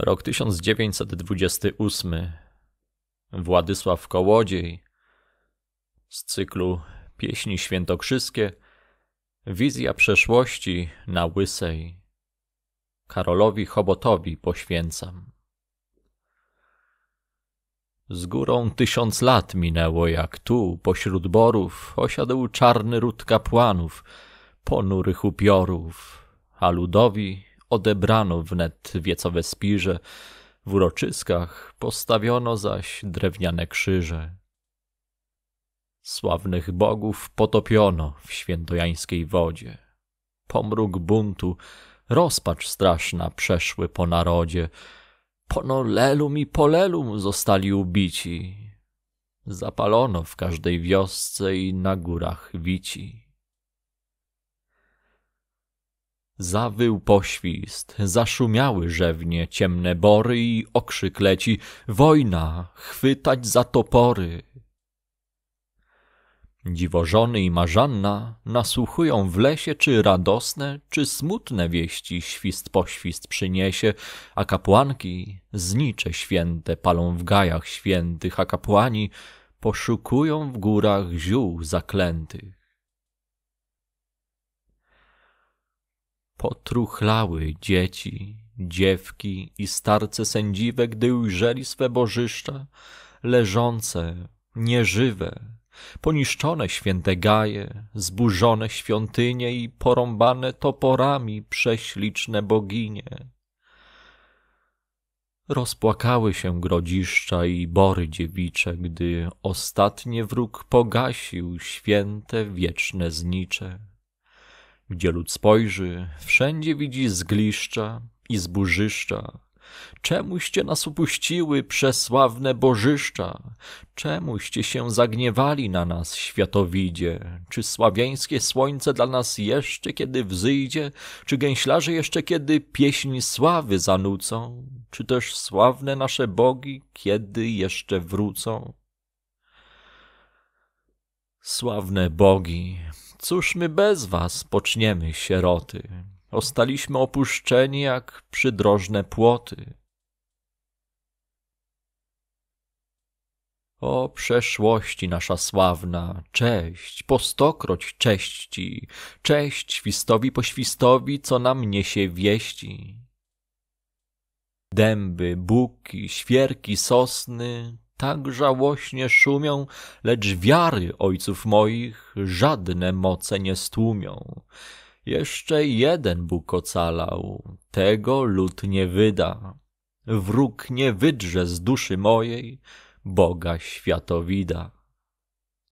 Rok 1928. Władysław Kołodziej z cyklu Pieśni Świętokrzyskie Wizja przeszłości na Łysej. Karolowi Chobotowi poświęcam. Z górą tysiąc lat minęło, jak tu, pośród borów, osiadł czarny ród kapłanów, ponurych upiorów, a ludowi odebrano wnet wiecowe spirze, w uroczyskach postawiono zaś drewniane krzyże. Sławnych bogów potopiono w świętojańskiej wodzie. Pomruk buntu, rozpacz straszna przeszły po narodzie. Ponolelum i polelum zostali ubici. Zapalono w każdej wiosce i na górach wici. Zawył poświst, zaszumiały rzewnie, ciemne bory i okrzyk leci, wojna, chwytać za topory. Dziwożony i Marzanna nasłuchują w lesie, czy radosne, czy smutne wieści świst poświst przyniesie, a kapłanki znicze święte palą w gajach świętych, a kapłani poszukują w górach ziół zaklętych. Potruchlały dzieci, dziewki i starce sędziwe, gdy ujrzeli swe bożyszcza, leżące, nieżywe, poniszczone święte gaje, zburzone świątynie i porąbane toporami prześliczne boginie. Rozpłakały się grodziszcza i bory dziewicze, gdy ostatnie wróg pogasił święte wieczne znicze. Gdzie lud spojrzy, wszędzie widzi zgliszcza i zburzyszcza. Czemuście nas upuściły przesławne bożyszcza? Czemuście się zagniewali na nas, światowidzie? Czy sławieńskie słońce dla nas jeszcze kiedy wzyjdzie? Czy gęślarze jeszcze kiedy pieśń sławy zanucą? Czy też sławne nasze bogi kiedy jeszcze wrócą? Sławne bogi, Cóż my bez was poczniemy, sieroty? Ostaliśmy opuszczeni jak przydrożne płoty. O przeszłości nasza sławna, cześć, po stokroć cześć świstowi po świstowi poświstowi, co nam niesie wieści. Dęby, buki, świerki, sosny, tak żałośnie szumią, lecz wiary ojców moich żadne moce nie stłumią. Jeszcze jeden Bóg ocalał, tego lud nie wyda. Wróg nie wydrze z duszy mojej Boga światowida.